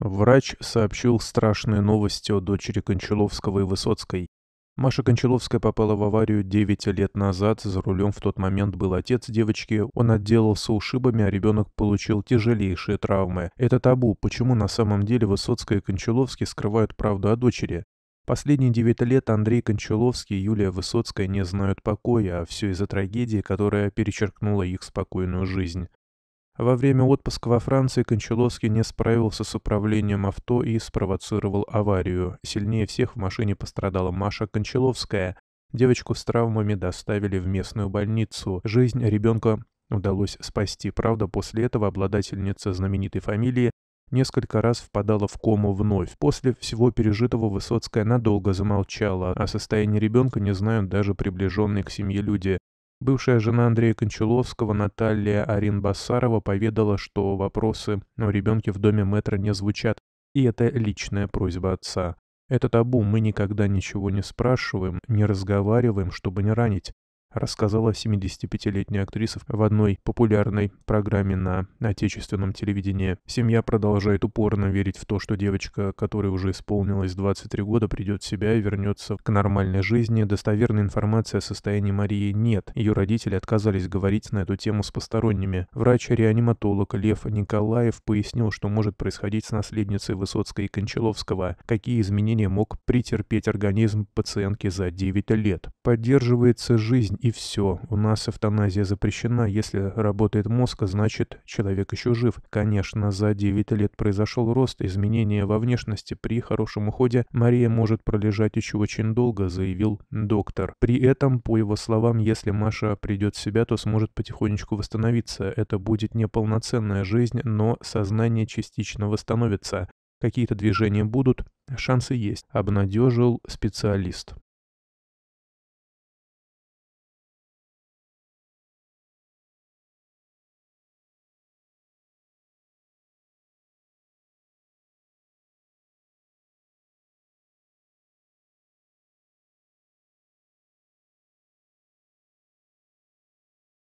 Врач сообщил страшные новости о дочери Кончаловского и Высоцкой. Маша Кончаловская попала в аварию 9 лет назад. За рулем в тот момент был отец девочки. Он отделался ушибами, а ребенок получил тяжелейшие травмы. Это табу. Почему на самом деле Высоцкая и Кончаловский скрывают правду о дочери? Последние 9 лет Андрей Кончаловский и Юлия Высоцкая не знают покоя, а все из-за трагедии, которая перечеркнула их спокойную жизнь. Во время отпуска во Франции Кончаловский не справился с управлением авто и спровоцировал аварию. Сильнее всех в машине пострадала Маша Кончаловская. Девочку с травмами доставили в местную больницу. Жизнь ребенка удалось спасти. Правда, после этого обладательница знаменитой фамилии несколько раз впадала в кому вновь. После всего пережитого Высоцкая надолго замолчала. О состоянии ребенка не знают даже приближенные к семье люди. Бывшая жена Андрея Кончаловского, Наталья арин поведала, что вопросы о ребенке в доме мэтра не звучат, и это личная просьба отца. Это табу, мы никогда ничего не спрашиваем, не разговариваем, чтобы не ранить рассказала 75-летняя актриса в одной популярной программе на отечественном телевидении. Семья продолжает упорно верить в то, что девочка, которой уже исполнилось 23 года, придет в себя и вернется к нормальной жизни. Достоверной информации о состоянии Марии нет. Ее родители отказались говорить на эту тему с посторонними. Врач-реаниматолог Лев Николаев пояснил, что может происходить с наследницей Высоцкой и Кончаловского, какие изменения мог претерпеть организм пациентки за 9 лет. Поддерживается жизнь и все. У нас эвтаназия запрещена. Если работает мозг, значит, человек еще жив. Конечно, за 9 лет произошел рост, изменения во внешности. При хорошем уходе Мария может пролежать еще очень долго, заявил доктор. При этом, по его словам, если Маша придет в себя, то сможет потихонечку восстановиться. Это будет неполноценная жизнь, но сознание частично восстановится. Какие-то движения будут, шансы есть, обнадежил специалист.